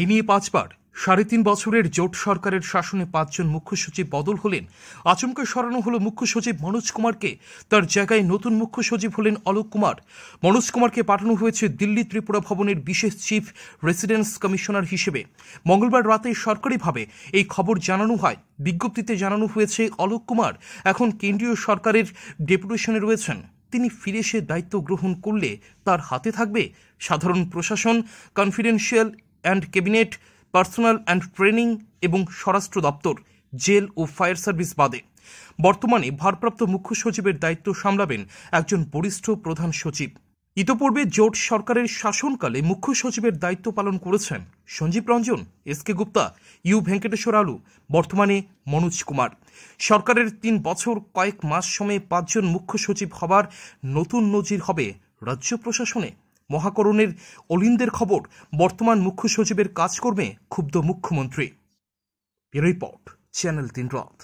এ নিয়ে পাঁচবার সাড়ে তিন বছরের জোট সরকারের শাসনে পাঁচজন মুখ্য সচিব বদল হলেন আচমকে সরানো হল মুখ্য সচিব মনোজ কুমারকে তার জায়গায় নতুন মুখ্য সচিব হলেন অলোক কুমার মনোজ কুমারকে পাঠানো হয়েছে দিল্লি ত্রিপুরা ভবনের বিশেষ চিফ রেসিডেন্স কমিশনার হিসেবে মঙ্গলবার রাতে সরকারিভাবে এই খবর জানানো হয় বিজ্ঞপ্তিতে জানানো হয়েছে অলোক কুমার এখন কেন্দ্রীয় সরকারের ডেপুটেশনে রয়েছেন তিনি ফিরে এসে দায়িত্ব গ্রহণ করলে তার হাতে থাকবে সাধারণ প্রশাসন confidential and cabinet personnel and training এবং স্বরাষ্ট্র দপ্তর জেল ও ফায়ার সার্ভিস বাদে বর্তমানে ভারপ্রাপ্ত মুখ্য সচিবের দায়িত্ব সামলাবেন একজন বরিষ্ঠ প্রধান সচিব ইতোপূর্বে জোট সরকারের শাসনকালে মুখ্য সচিবের দায়িত্ব পালন করেছেন Sanjeev Ranjan S K Gupta U Venkateswarlu বর্তমানে মনোজ কুমার সরকারের তিন বছর কয়েক মাস সময়ে পাঁচজন মুখ্য সচিব হবার নতুন নজির হবে রাজ্য প্রশাসনে মহাকরণের অলিন্দের খবর বর্তমান মুখ্য সচিবের কাজকর্মে ক্ষুব্ধ মুখ্যমন্ত্রী রিপোর্ট চ্যানেল তিন রথ